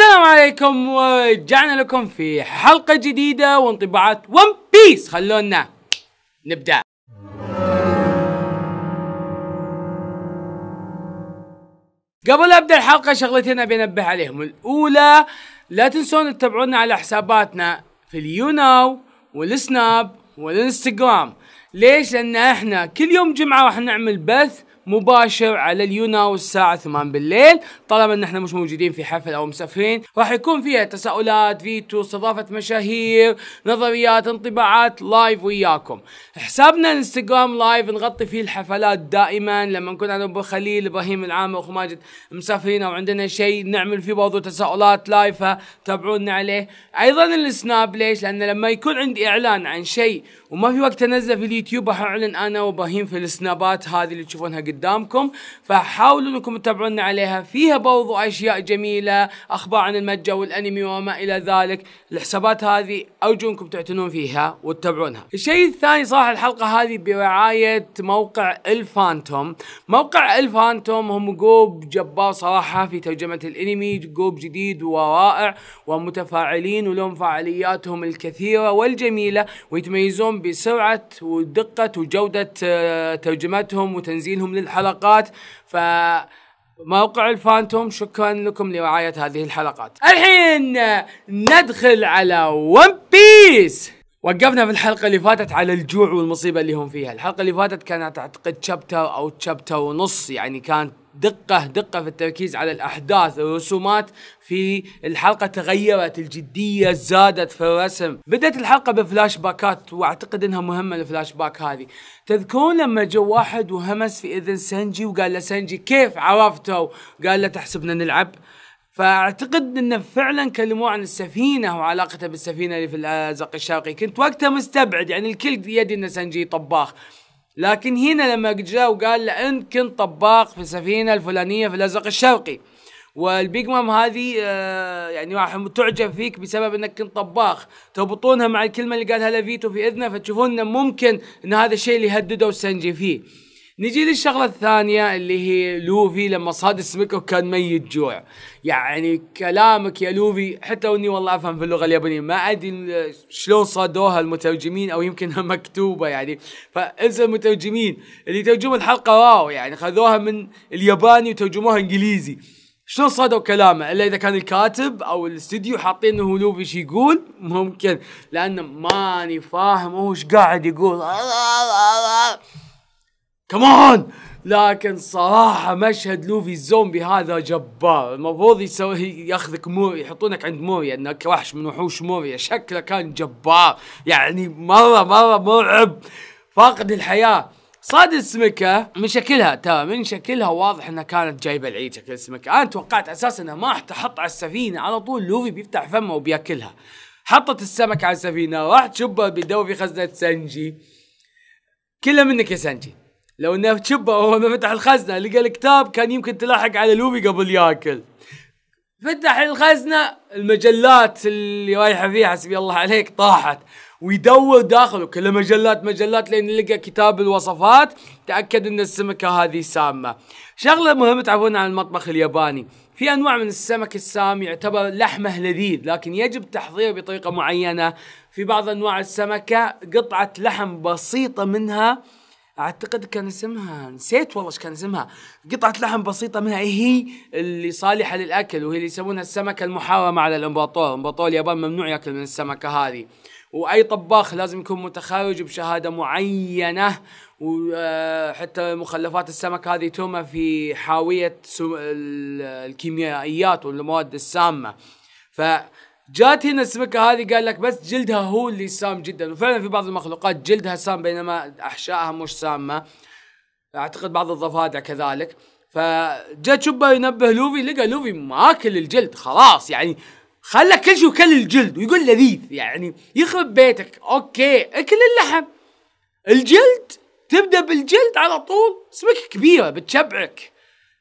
السلام عليكم ورجعنا لكم في حلقة جديدة وانطباعات ون بيس خلونا نبدأ قبل ابدا الحلقة شغلتين ابي انبه عليهم الاولى لا تنسون تتابعونا على حساباتنا في اليوناو والسناب والانستغرام ليش لان احنا كل يوم جمعة راح نعمل بث مباشر على اليوناو الساعة 8 بالليل طالما ان احنا مش موجودين في حفل او مسافرين راح يكون فيها تساؤلات فيتو استضافة مشاهير نظريات انطباعات لايف وياكم حسابنا انستغرام لايف نغطي فيه الحفلات دائما لما نكون انا ابو خليل ابراهيم العامر اخو ماجد مسافرين او عندنا شيء نعمل فيه برضو تساؤلات لايف فتابعونا عليه ايضا السناب ليش لان لما يكون عندي اعلان عن شيء وما في وقت انزل في اليوتيوب راح اعلن انا وبهيم في السنابات هذه اللي تشوفونها قدامكم فحاولوا انكم تتابعونا عليها فيها برضو اشياء جميله اخبار عن المتجر والانمي وما الى ذلك الحسابات هذه ارجو انكم تعتنون فيها وتتابعونها الشيء الثاني صراحه الحلقه هذه برعايه موقع الفانتوم موقع الفانتوم هم جوب جبار صراحه في ترجمه الانمي جوب جديد ورائع ومتفاعلين ولهم فعالياتهم الكثيره والجميله ويتميزون بسرعة ودقة وجودة آه، ترجمتهم وتنزيلهم للحلقات ف موقع الفانتوم شكرا لكم لرعاية هذه الحلقات الحين ندخل على ون بيس وقفنا في الحلقه اللي فاتت على الجوع والمصيبه اللي هم فيها الحلقه اللي فاتت كانت اعتقد شابتر او شابتر ونص يعني كانت دقة دقة في التركيز على الأحداث الرسومات في الحلقة تغيرت الجدية زادت في الرسم بدأت الحلقة بفلاش باكات وأعتقد أنها مهمة الفلاش باك هذه تذكرون لما جو واحد وهمس في إذن سنجي وقال له سنجي كيف عرفته قال له تحسبنا نلعب فاعتقد انه فعلا كلموه عن السفينه وعلاقته بالسفينه اللي في الازق الشرقي كنت وقتها مستبعد يعني الكل يدي ان سنجي طباخ لكن هنا لما جاء وقال له انت كنت طباخ في السفينه الفلانيه في الازق الشرقي والبيج مام هذه آه، يعني راح تعجب فيك بسبب انك كنت طباخ تربطونها مع الكلمه اللي قالها لفيتو في اذنه فتشوفون انه ممكن ان هذا الشيء اللي هدده سنجي فيه نجي للشغله الثانيه اللي هي لوفي لما صاد اسمك كان ميت جوع يعني كلامك يا لوفي حتى واني اني والله افهم في اللغه اليابانيه ما ادري شلون صادوها المترجمين او يمكنها مكتوبه يعني فانسى المترجمين اللي ترجموا الحلقه واو يعني خذوها من الياباني وترجموها انجليزي شلون صادوا كلامه الا اذا كان الكاتب او الاستديو حاطين انه لوفي ايش يقول ممكن لان ماني فاهم هو ايش قاعد يقول كمان لكن صراحة مشهد لوفي الزومبي هذا جبار المفروض يسوي ياخذك موري يحطونك عند موريا انك وحش من وحوش موريا شكله كان جبار يعني مرة مرة مرعب فاقد الحياة صاد السمكة من شكلها ترى من شكلها واضح انها كانت جايبة العيد شكل السمكة انا توقعت اساسا انها ما راح تحط على السفينة على طول لوفي بيفتح فمه وبياكلها حطت السمكة على السفينة راح تشبه بيدور في خزنة سنجي كله منك يا سنجي لو انه تشبه وهو ما فتح الخزنه لقى الكتاب كان يمكن تلاحق على لوبي قبل ياكل فتح الخزنه المجلات اللي رايحه فيها حسبي الله عليك طاحت ويدور داخله كل مجلات مجلات لين لقى كتاب الوصفات تاكد ان السمكه هذه سامه شغله مهمه تعرفون عن المطبخ الياباني في انواع من السمك السام يعتبر لحمه لذيذ لكن يجب تحضيره بطريقه معينه في بعض انواع السمكه قطعه لحم بسيطه منها اعتقد كان اسمها نسيت والله ايش كان اسمها قطعه لحم بسيطه منها إيه هي اللي صالحه للاكل وهي اللي يسمونها السمكه المحاومه على الامبراطور امبراطور اليابان ممنوع ياكل من السمكه هذه واي طباخ لازم يكون متخرج بشهاده معينه وحتى آه، مخلفات السمك هذه تهمه في حاويه الكيميائيات والمواد السامه ف جات هنا السمكه هذه قال لك بس جلدها هو اللي سام جدا وفعلا في بعض المخلوقات جلدها سام بينما احشائها مش سامه اعتقد بعض الضفادع كذلك فجاء تشوبا ينبه لوفي لقى لوفي ماكل الجلد خلاص يعني خلى كل شيء وكل الجلد ويقول لذيذ يعني يخرب بيتك اوكي اكل اللحم الجلد تبدا بالجلد على طول سمكه كبيره بتشبعك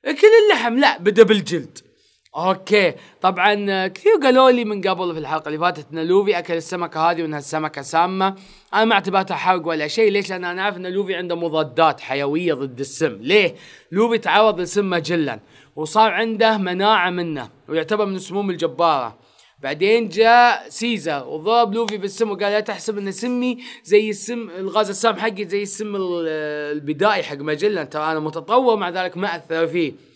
اكل اللحم لا بدا بالجلد اوكي طبعا كثير قالوا لي من قبل في الحلقه اللي فاتت ان لوفي اكل السمكه هذه وانها السمكه سامه انا ما اعتبرتها حرق ولا شيء ليش لان انا اعرف ان لوفي عنده مضادات حيويه ضد السم ليه لوفي تعرض لسم مجلا وصار عنده مناعه منه ويعتبر من السموم الجباره بعدين جاء سيزا وضرب لوفي بالسم وقال لا تحسب ان سمي زي السم الغاز السام حقي زي السم البدائي حق ماجلان ترى انا متطور مع ذلك ما اثر فيه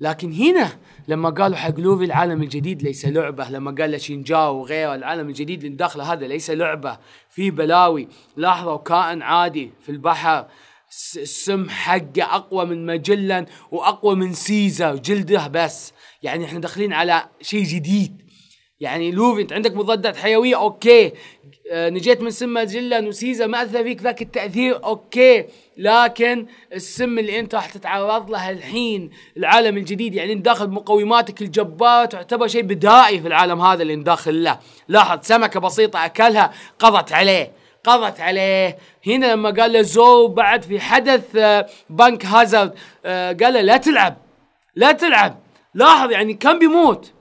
لكن هنا لما قالوا حق لوفي العالم الجديد ليس لعبة لما قال له وغيره العالم الجديد اللي داخله هذا ليس لعبة في بلاوي لاحظوا كائن عادي في البحر السم حقه أقوى من ماجلن وأقوى من سيزا وجلده بس يعني احنا داخلين على شيء جديد يعني لوفي انت عندك مضادات حيويه اوكي آه، نجيت من سم جلا وسيزا ما اثر فيك ذاك التاثير اوكي لكن السم اللي انت راح تتعرض له الحين العالم الجديد يعني داخل مقوماتك الجباره تعتبر شيء بدائي في العالم هذا اللي داخل له لاحظ سمكه بسيطه اكلها قضت عليه قضت عليه هنا لما قال له زو بعد في حدث آه، بنك هازارد آه، قال له لا تلعب لا تلعب لاحظ يعني كان بيموت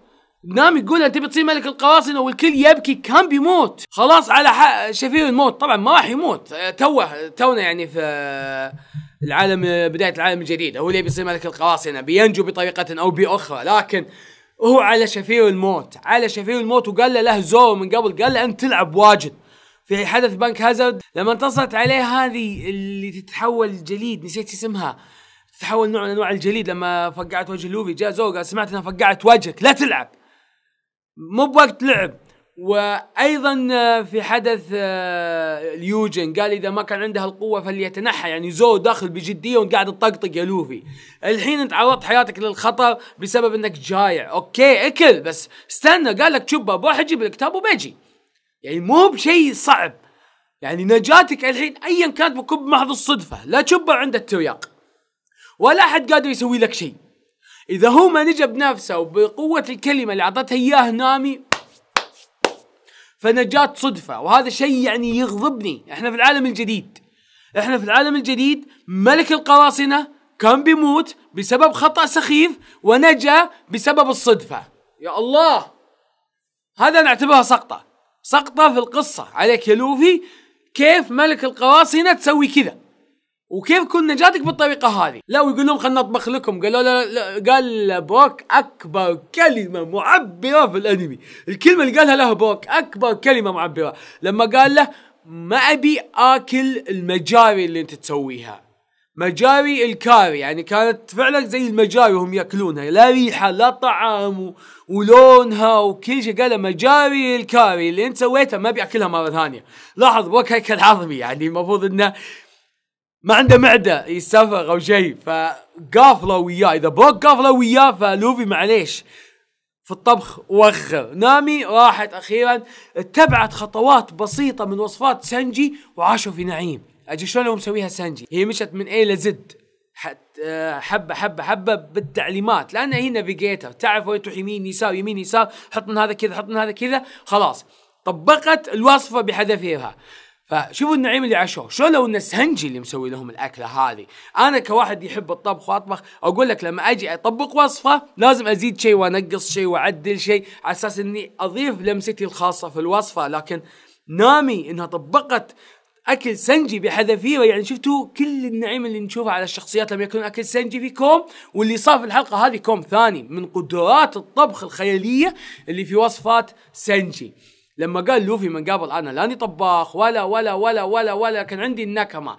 نام يقول انت بتصير ملك القراصنه والكل يبكي كان بيموت خلاص على شفير الموت طبعا ما راح يموت توه تونا يعني في العالم بدايه العالم الجديد هو اللي بيصير ملك القراصنه بينجو بطريقه او باخرى لكن هو على شفير الموت على شفير الموت وقال له له زور من قبل قال له انت تلعب واجد في حدث بنك هازارد لما انتصرت عليه هذه اللي تتحول جليد نسيت اسمها تتحول نوع من انواع الجليد لما فقعت وجه لوفي جاء زور قال سمعت انها فقعت وجهك لا تلعب مو بوقت لعب وايضا آه، في حدث اليوجن آه، قال اذا ما كان عنده القوه فليتنحى يعني زو داخل بجديه وقاعد يطقطق تطقطق يا لوفي الحين انت عرضت حياتك للخطر بسبب انك جايع اوكي اكل بس استنى قال لك شبه بروح اجيب الكتاب وبيجي يعني مو بشيء صعب يعني نجاتك الحين ايا كانت بكب محض الصدفه لا تشبه عند الترياق ولا احد قادر يسوي لك شيء اذا هو ما نجا بنفسه وبقوه الكلمه اللي اعطتها اياه نامي فنجاة صدفه وهذا شيء يعني يغضبني احنا في العالم الجديد احنا في العالم الجديد ملك القراصنه كان بيموت بسبب خطا سخيف ونجا بسبب الصدفه يا الله هذا نعتبرها سقطه سقطه في القصه عليك يا لوفي كيف ملك القراصنه تسوي كذا وكيف كنا نجاتك بالطريقه هذه؟ لا ويقول لهم خلنا نطبخ لكم قالوا لا, لا قال بوك اكبر كلمه معبره في الانمي، الكلمه اللي قالها له بوك اكبر كلمه معبره، لما قال له ما ابي اكل المجاري اللي انت تسويها. مجاري الكاري يعني كانت فعلا زي المجاري وهم ياكلونها لا ريحه لا طعم ولونها وكل شيء قال مجاري الكاري اللي انت سويتها ما ابي اكلها مره ثانيه لاحظ بوك هيكل عظمي يعني المفروض انه ما عنده معده يستنفخ او شيء فقافله وياه اذا بوك قافله وياه فلوفي معليش في الطبخ وخر نامي راحت اخيرا اتبعت خطوات بسيطه من وصفات سنجي وعاشوا في نعيم اجي شلون لو مسويها سنجي هي مشت من اي لزد آه، حبه حبه حبه بالتعليمات لان هي نافيجيتر تعرف وين تروح يمين يسار يمين يسار حط من هذا كذا حط من هذا كذا خلاص طبقت الوصفه بحذافيرها فشوفوا النعيم اللي عاشوه شو لو ان اللي مسوي لهم الاكله هذه انا كواحد يحب الطبخ واطبخ اقول لك لما اجي اطبق وصفه لازم ازيد شيء وانقص شيء واعدل شيء على اساس اني اضيف لمستي الخاصه في الوصفه لكن نامي انها طبقت اكل سنجي بحذافيره يعني شفتوا كل النعيم اللي نشوفه على الشخصيات لما يكون اكل سنجي في كوم واللي صار في الحلقه هذه كوم ثاني من قدرات الطبخ الخياليه اللي في وصفات سنجي لما قال لوفي من قبل انا لاني طباخ ولا ولا ولا ولا ولا كان عندي النكمه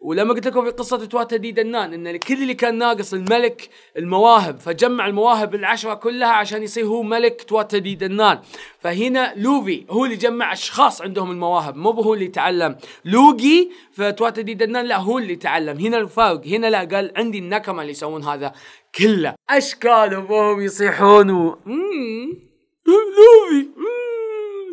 ولما قلت لكم في قصه تواتا دي دنان ان كل اللي كان ناقص الملك المواهب فجمع المواهب العشره كلها عشان يصير هو ملك تواتا دي دنان فهنا لوفي هو اللي جمع اشخاص عندهم المواهب مو هو اللي تعلم لوقي فتواتا دي دنان لا هو اللي تعلم هنا الفرق هنا لا قال عندي النكمه اللي يسوون هذا كله اشكالهم وهم يصيحون و... لوفي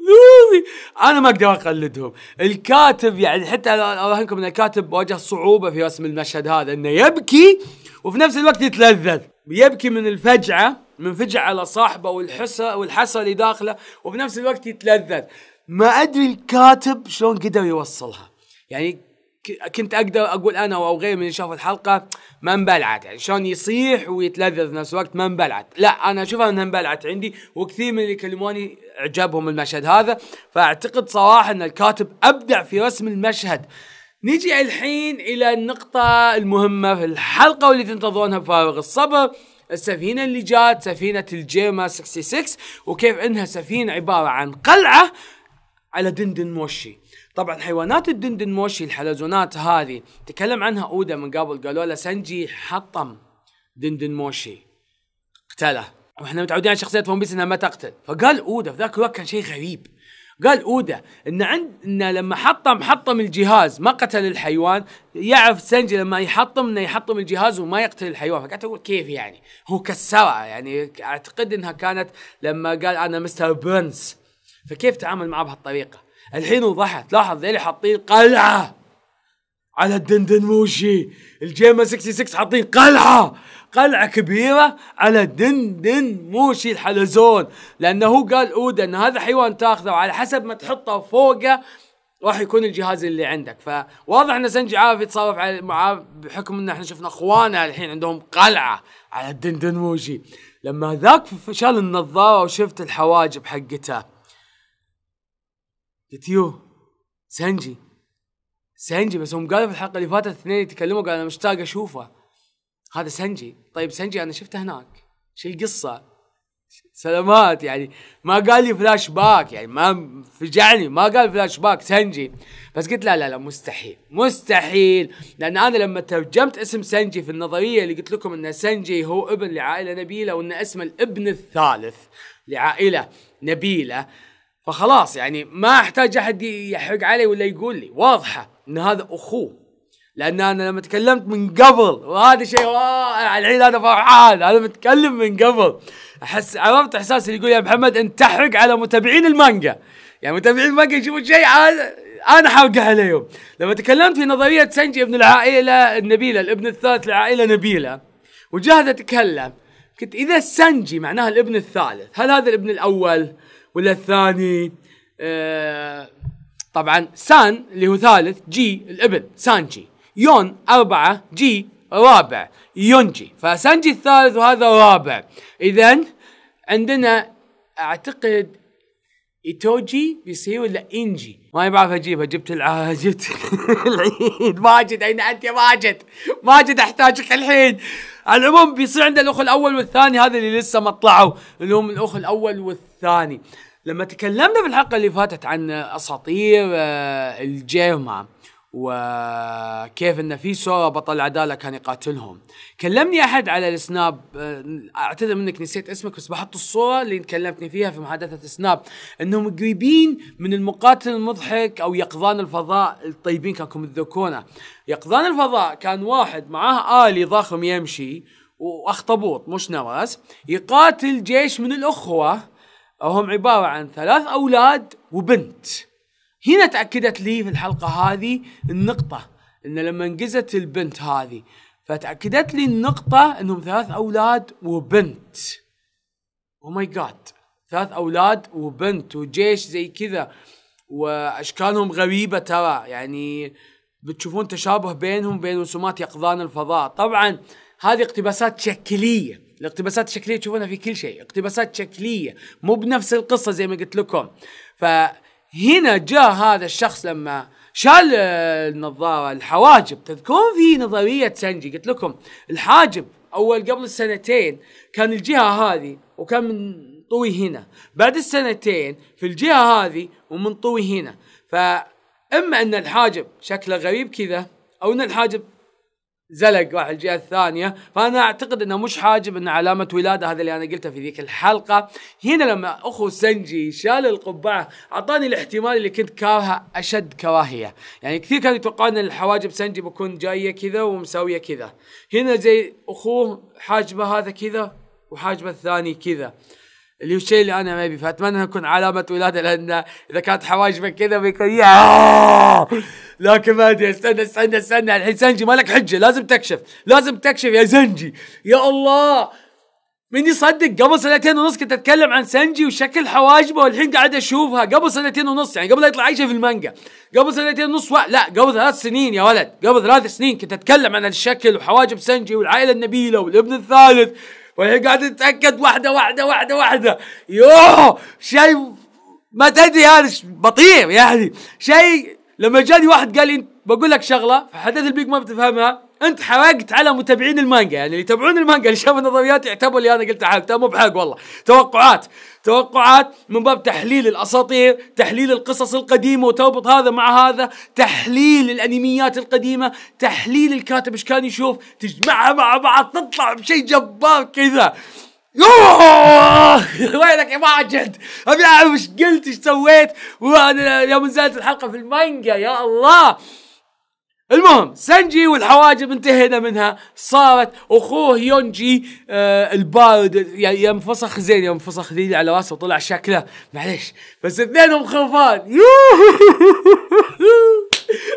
خلوني انا ما اقدر اقلدهم الكاتب يعني حتى اراهنكم ان الكاتب واجه صعوبه في رسم المشهد هذا انه يبكي وفي نفس الوقت يتلذذ يبكي من الفجعه من فجعة على صاحبه والحسى والحسى اللي داخله وفي نفس الوقت يتلذذ ما ادري الكاتب شلون قدر يوصلها يعني كنت اقدر اقول انا او غيري من اللي شاف الحلقه ما انبلعت يعني شلون يصيح ويتلذذ في نفس الوقت ما انبلعت لا انا اشوفها انها انبلعت عندي وكثير من اللي كلموني عجبهم المشهد هذا فاعتقد صراحه ان الكاتب ابدع في رسم المشهد نجي الحين الى النقطه المهمه في الحلقه واللي تنتظرونها بفارغ الصبر السفينة اللي جات سفينة الجيما 66 وكيف انها سفينة عبارة عن قلعة على دندن موشي طبعا حيوانات الدندن موشي الحلزونات هذه تكلم عنها اودا من قبل قالوا له سنجي حطم دندن موشي اقتله واحنا متعودين على شخصيه ون بيس انها ما تقتل فقال اودا في ذاك الوقت كان شيء غريب قال اودا ان عند ان لما حطم حطم الجهاز ما قتل الحيوان يعرف سنجي لما يحطم انه يحطم الجهاز وما يقتل الحيوان فقعدت اقول كيف يعني هو كسرها يعني اعتقد انها كانت لما قال انا مستر بيرنز فكيف تعامل معه بهالطريقه الحين وضحت لاحظ ذيلي حاطين قلعه على الدندن موشي الجيما 66 حاطين قلعه قلعه كبيره على موشي الحلزون لانه هو قال اودا ان هذا حيوان تاخذه وعلى حسب ما تحطه فوقه راح يكون الجهاز اللي عندك فواضح ان سنجي عارف يتصرف على معاه بحكم ان احنا شفنا اخوانه الحين عندهم قلعه على الدندن موشي لما ذاك شال النظاره وشفت الحواجب حقته تيو سانجي سانجي بس هم قالوا في الحلقه اللي فاتت اثنين يتكلموا قال انا مشتاق اشوفه هذا سانجي طيب سانجي انا شفته هناك شو القصه سلامات يعني ما قال لي فلاش باك يعني ما فجعني ما قال فلاش باك سنجي بس قلت لا لا لا مستحيل مستحيل لان انا لما ترجمت اسم سنجي في النظريه اللي قلت لكم ان سنجي هو ابن لعائله نبيله وان اسم الابن الثالث لعائله نبيله فخلاص يعني ما احتاج احد يحرق علي ولا يقول لي واضحه ان هذا اخوه لان انا لما تكلمت من قبل وهذا شيء الحين انا فرحان انا متكلم من قبل احس عرفت احساس اللي يقول يا محمد انت تحرق على متابعين المانجا يعني متابعين المانجا يشوفون شيء انا حرقه عليهم لما تكلمت في نظريه سنجي ابن العائله النبيله الابن الثالث لعائله نبيله وجاهد اتكلم قلت اذا سنجي معناها الابن الثالث هل هذا الابن الاول ولا الثاني آه طبعا سان اللي هو ثالث جي الابن سانجي يون أربعة جي رابع يونجي فسانجي الثالث وهذا الرابع إذا عندنا أعتقد إيتوجي بيصير ولا إنجي ما بعرف أجيبها جبت الع... جبت العيد ماجد أين أنت يا ماجد ماجد أحتاجك الحين على العموم بيصير عند الأخ الأول والثاني هذا اللي لسه ما طلعوا اللي هم الأخ الأول والثاني لما تكلمنا في الحلقه اللي فاتت عن اساطير آه، الجيرما وكيف ان في سورا بطل العداله كان يقاتلهم كلمني احد على السناب آه، اعتذر منك نسيت اسمك بس بحط الصوره اللي تكلمتني فيها في محادثه السناب انهم قريبين من المقاتل المضحك او يقظان الفضاء الطيبين كانكم تذكرونه يقظان الفضاء كان واحد معاه الي ضخم يمشي واخطبوط مش نورس يقاتل جيش من الاخوه هم عبارة عن ثلاث أولاد وبنت هنا تأكدت لي في الحلقة هذه النقطة إن لما انجزت البنت هذه فتأكدت لي النقطة إنهم ثلاث أولاد وبنت أو ماي جاد ثلاث أولاد وبنت وجيش زي كذا وأشكالهم غريبة ترى يعني بتشوفون تشابه بينهم وبين رسومات يقظان الفضاء طبعا هذه اقتباسات شكليه الاقتباسات الشكليه تشوفونها في كل شيء اقتباسات شكليه مو بنفس القصه زي ما قلت لكم فهنا جاء هذا الشخص لما شال النظاره الحواجب تذكرون في نظريه سنجي قلت لكم الحاجب اول قبل السنتين كان الجهه هذه وكان من طوي هنا بعد السنتين في الجهه هذه ومنطوي هنا فاما ان الحاجب شكله غريب كذا او ان الحاجب زلق راح الجهه الثانيه فانا اعتقد انه مش حاجب ان علامه ولاده هذا اللي انا قلته في ذيك الحلقه هنا لما اخو سنجي شال القبعه اعطاني الاحتمال اللي كنت كارهه اشد كراهيه يعني كثير كانوا يتوقعون ان الحواجب سنجي بكون جايه كذا ومساويه كذا هنا زي اخوه حاجبه هذا كذا وحاجبه الثاني كذا اللي هو الشيء اللي انا ما ابي فاتمنى اكون علامه ولاده لان اذا كانت حواجبه كذا بيكون ياه لكن ما ادري استنى استنى استنى الحين سنجي ما لك حجه لازم تكشف لازم تكشف يا سنجي يا الله من يصدق قبل سنتين ونص كنت اتكلم عن سنجي وشكل حواجبه والحين قاعد اشوفها قبل سنتين ونص يعني قبل لا يطلع اي شيء في المانجا قبل سنتين ونص و... لا قبل ثلاث سنين يا ولد قبل ثلاث سنين كنت اتكلم عن الشكل وحواجب سنجي والعائله النبيله والابن الثالث والحين قاعد اتاكد واحده واحده واحده واحده يوه شيء ما تدري هذا بطيء يعني شيء لما جاني واحد قال لي بقول لك شغله في حدث البيج ما بتفهمها انت حرقت على متابعين المانجا يعني اللي يتابعون المانجا اللي شافوا النظريات يعتبروا اللي انا قلته حرقته مو بحرق والله توقعات توقعات من باب تحليل الاساطير تحليل القصص القديمه وتربط هذا مع هذا تحليل الانميات القديمه تحليل الكاتب ايش كان يشوف تجمعها مع بعض تطلع بشيء جبار كذا يوه وينك يا ماجد؟ ابي اعرف ايش قلت ايش سويت؟ يوم نزلت الحلقه في المانجا يا الله المهم سنجي والحواجب انتهينا منها صارت اخوه يونجي آه البارد يعني يوم فسخ زين يوم فسخ ذيل على راسه وطلع شكله معليش بس اثنينهم خرفان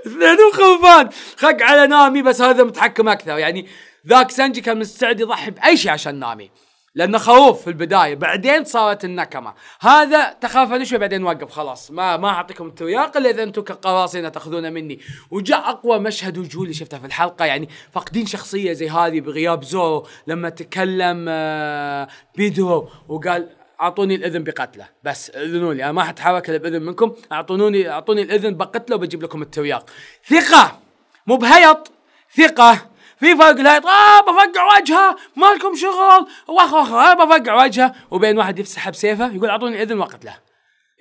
اثنينهم خرفان خق على نامي بس هذا متحكم اكثر يعني ذاك سنجي كان مستعد يضحي باي شيء عشان نامي لانه خوف في البدايه بعدين صارت النكمه هذا انا شوي بعدين وقف خلاص ما ما اعطيكم الترياق الا اذا انتم كقراصنه تاخذون مني وجاء اقوى مشهد وجولي شفته في الحلقه يعني فاقدين شخصيه زي هذه بغياب زورو لما تكلم آه، بيدرو وقال اعطوني الاذن بقتله بس اذنوا لي انا ما حتحرك الا باذن منكم اعطوني اعطوني الاذن بقتله وبجيب لكم الترياق ثقه مو بهيط ثقه في فرق لايت اه بفقع وجهه مالكم شغل واخ واخ آه بفقع وجهه وبين واحد يفسح بسيفه يقول اعطوني اذن وقت له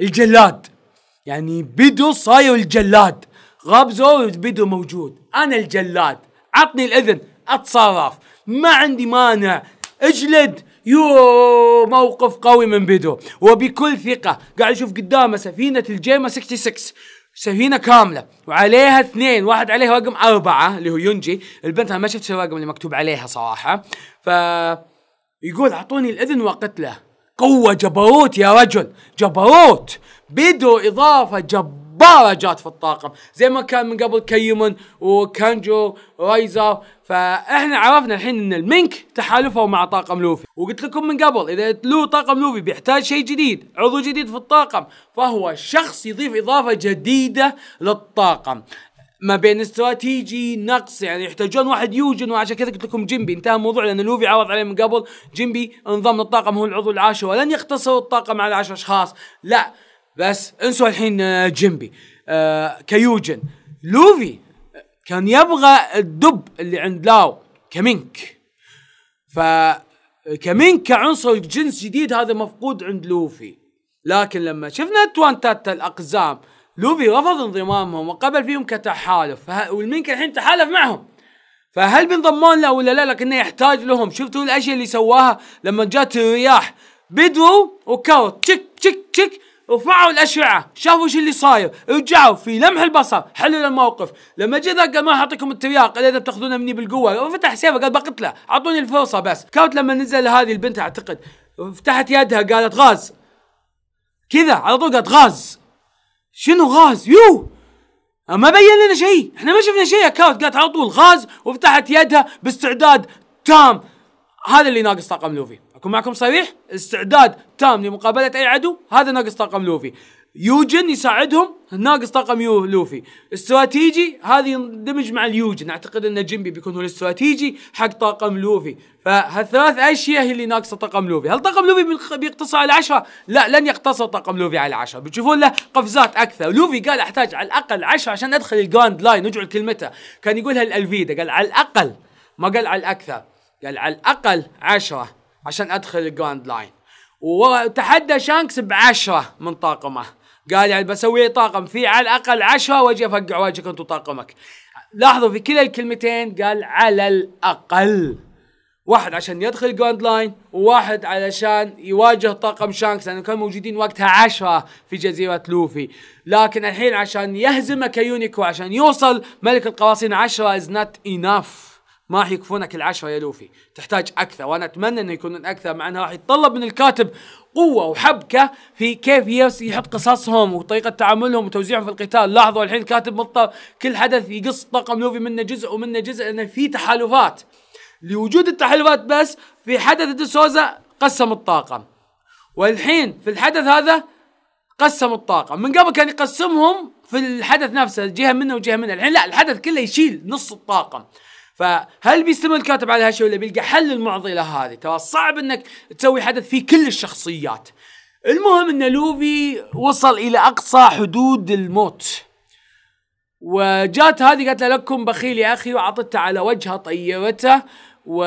الجلاد يعني بدو صاير الجلاد غبزه بدو موجود انا الجلاد عطني الاذن اتصرف ما عندي مانع اجلد يو موقف قوي من بدو وبكل ثقه قاعد اشوف قدامه سفينه الجيمه 66 سفينة كامله وعليها اثنين واحد عليها رقم اربعه اللي هو يونجي البنت انا ما شفت الرقم اللي مكتوب عليها صراحه ف يقول اعطوني الاذن وقتله قوه جبروت يا رجل جبروت بدو اضافه جبروت جباره جات في الطاقم زي ما كان من قبل كيمن وكانجو رايزا فاحنا عرفنا الحين ان المينك تحالفوا مع طاقم لوفي وقلت لكم من قبل اذا لو طاقم لوفي بيحتاج شيء جديد عضو جديد في الطاقم فهو شخص يضيف اضافه جديده للطاقم ما بين استراتيجي نقص يعني يحتاجون واحد يوجن وعشان كذا قلت لكم جيمبي انتهى الموضوع لان لوفي عرض عليه من قبل جيمبي انضم للطاقم هو العضو العاشر ولن يقتصر الطاقم على 10 اشخاص لا بس انسوا الحين آه، جيمبي آه، كيوجن لوفي آه، كان يبغى الدب اللي عند لاو كمينك ف كمينك كعنصر جنس جديد هذا مفقود عند لوفي لكن لما شفنا توانتات الاقزام لوفي رفض انضمامهم وقبل فيهم كتحالف والمينك الحين تحالف معهم فهل بينضمون له ولا لا لكنه يحتاج لهم شفتوا الاشياء اللي سواها لما جات الرياح بدو وكاوت تشك تشك تشك رفعوا الاشعه شافوا شو اللي صاير رجعوا في لمح البصر حلوا الموقف لما جاء ذاك قال ما اعطيكم الترياق الا اذا بتاخذونه مني بالقوه وفتح سيفه قال بقتله اعطوني الفرصه بس كاوت لما نزل هذه البنت اعتقد فتحت يدها قالت غاز كذا على طول قالت غاز شنو غاز يو ما بين لنا شيء احنا ما شفنا شيء يا كاوت قالت على طول غاز وفتحت يدها باستعداد تام هذا اللي ناقص طاقم لوفي اكون معكم صريح استعداد تام لمقابله اي عدو هذا ناقص طاقم لوفي يوجن يساعدهم ناقص طاقم يو لوفي استراتيجي هذه يندمج مع اليوجن اعتقد ان جيمبي بيكون هو الاستراتيجي حق طاقم لوفي فهالثلاث اشياء هي اللي ناقصه طاقم لوفي هل طاقم لوفي بيقتصر على 10 لا لن يقتصر طاقم لوفي على 10 بتشوفون له قفزات اكثر لوفي قال احتاج على الاقل 10 عشان ادخل الجراند لاين نرجع كلمته كان يقولها الالفيدا قال على الاقل ما قال على الاكثر قال على الاقل 10 عشان ادخل الجراند لاين وتحدى شانكس بعشرة من طاقمه قال يعني بسوي طاقم في على الاقل عشرة واجي افقع وجهك انت وطاقمك لاحظوا في كلا الكلمتين قال على الاقل واحد عشان يدخل جراند لاين وواحد علشان يواجه طاقم شانكس لانه كانوا موجودين وقتها عشرة في جزيرة لوفي لكن الحين عشان يهزم كيونيكو عشان يوصل ملك القواصين عشرة از نوت enough ما راح يكفونك العشرة يا لوفي تحتاج أكثر وأنا أتمنى أنه يكونون أكثر مع أنه راح يتطلب من الكاتب قوة وحبكة في كيف يحط قصصهم وطريقة تعاملهم وتوزيعهم في القتال لاحظوا الحين الكاتب مضطر كل حدث يقص طاقم لوفي منه جزء ومنه جزء لأنه في تحالفات لوجود التحالفات بس في حدث دسوزا قسم الطاقم والحين في الحدث هذا قسم الطاقم من قبل كان يقسمهم في الحدث نفسه جهه منه وجهه منه الحين لا الحدث كله يشيل نص الطاقم فهل بيستمر الكاتب على هالشيء ولا بيلقى حل للمعضله هذه ترى صعب انك تسوي حدث فيه كل الشخصيات المهم ان لوفي وصل الى اقصى حدود الموت وجات هذه قالت له لكم بخيل يا اخي وعطته على وجهه طيرته و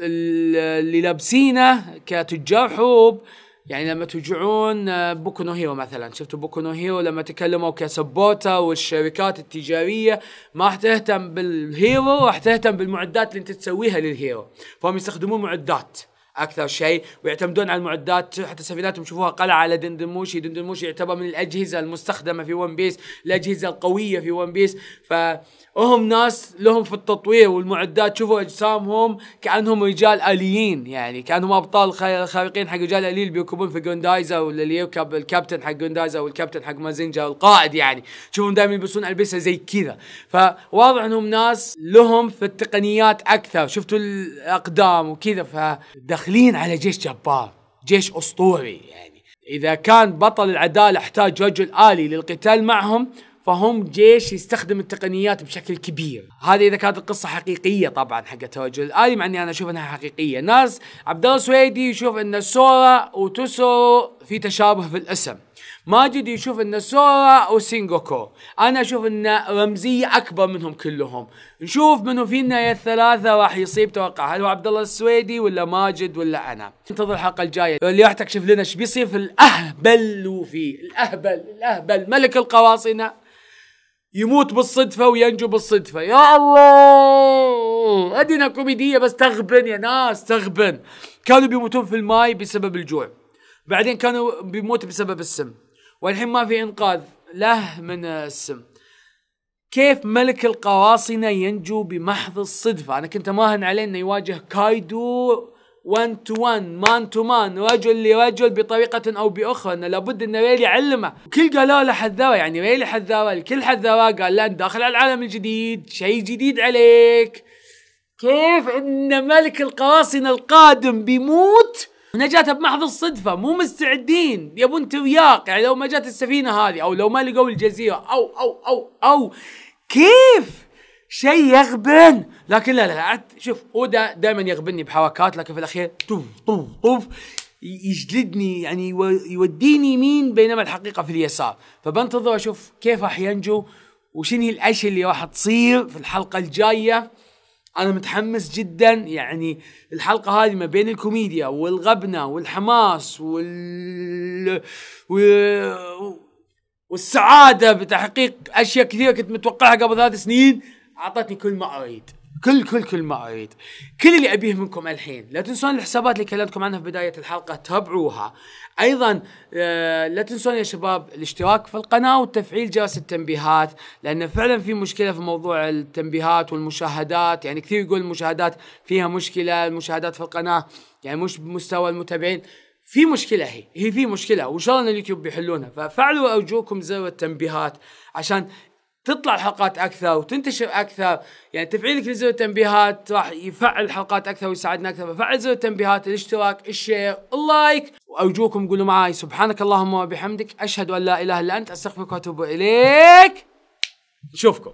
اللي لابسينه كتجار حروب يعني لما ترجعون آه، بوكو نو مثلا شفتوا بوكو نو لما تكلموا كسبوتا والشركات التجاريه ما راح تهتم بالهيرو راح تهتم بالمعدات اللي انت تسويها للهيرو فهم يستخدمون معدات اكثر شيء ويعتمدون على المعدات حتى سفيناتهم شوفوها قلعه على دندنموشي دندنموشي يعتبر من الاجهزه المستخدمه في ون بيس الاجهزه القويه في ون بيس فهم ناس لهم في التطوير والمعدات شوفوا اجسامهم كانهم رجال اليين يعني كانهم ابطال خارقين حق رجال اليين اللي بيركبون في جوندايزا ولا اللي يركب الكابتن حق جوندايزا والكابتن حق مازنجا القائد يعني شوفهم دائما يلبسون البسه زي كذا فواضح انهم ناس لهم في التقنيات اكثر شفتوا الاقدام وكذا فدخل داخلين على جيش جبار جيش أسطوري يعني إذا كان بطل العدالة احتاج رجل آلي للقتال معهم فهم جيش يستخدم التقنيات بشكل كبير هذه اذا كانت القصه حقيقيه طبعا حقت الرجل الالي مع اني انا اشوف انها حقيقيه ناس عبد الله سويدي يشوف ان سورا وتسو في تشابه في الاسم ماجد يشوف ان سورا وسينجوكو انا اشوف ان رمزيه اكبر منهم كلهم نشوف منو فينا يا الثلاثه راح يصيب توقع هل هو عبد الله السويدي ولا ماجد ولا انا انتظر الحلقه الجايه اللي راح تكشف لنا ايش بيصير في الاهبل وفي الاهبل الاهبل ملك القواصنه يموت بالصدفه وينجو بالصدفه يا الله ادينا كوميديه بس تغبن يا ناس تغبن كانوا بيموتون في الماي بسبب الجوع بعدين كانوا بيموت بسبب السم والحين ما في انقاذ له من السم كيف ملك القواصنة ينجو بمحض الصدفة أنا كنت ماهن عليه أنه يواجه كايدو 1 تو 1 مان تو مان رجل لرجل بطريقة أو بأخرى أنه لابد أن ريلي علمه كل قالوا له حذاره يعني ريلي حذاره الكل حذاره قال له أنت داخل على العالم الجديد شيء جديد عليك كيف أن ملك القواصنة القادم بيموت نجاتها بمحض الصدفة مو مستعدين يبون ترياق يعني لو ما جات السفينة هذه أو لو ما لقوا الجزيرة أو أو أو أو كيف شيء يغبن لكن لا لا لا شوف اودا دائما يغبني بحركات لكن في الاخير طوف طوف طوف يجلدني يعني يوديني يمين بينما الحقيقه في اليسار فبنتظر اشوف كيف راح ينجو وشنو الاشياء اللي راح تصير في الحلقه الجايه انا متحمس جدا يعني الحلقه هذه ما بين الكوميديا والغبنه والحماس وال و... والسعاده بتحقيق اشياء كثيره كنت متوقعها قبل ثلاث سنين اعطتني كل ما اريد كل كل كل ما اريد كل اللي ابيه منكم الحين لا تنسون الحسابات اللي كلمتكم عنها في بدايه الحلقه تابعوها ايضا آه، لا تنسون يا شباب الاشتراك في القناه وتفعيل جرس التنبيهات لان فعلا في مشكله في موضوع التنبيهات والمشاهدات يعني كثير يقول المشاهدات فيها مشكله المشاهدات في القناه يعني مش بمستوى المتابعين في مشكله هي هي في مشكله وان شاء الله اليوتيوب بيحلونها ففعلوا ارجوكم زر التنبيهات عشان تطلع الحلقات اكثر وتنتشر اكثر يعني تفعيلك لزر التنبيهات راح يفعل الحلقات اكثر ويساعدنا اكثر ففعل زر التنبيهات الاشتراك الشير اللايك وارجوكم قولوا معي سبحانك اللهم وبحمدك اشهد ان لا اله الا انت استغفرك واتوب اليك نشوفكم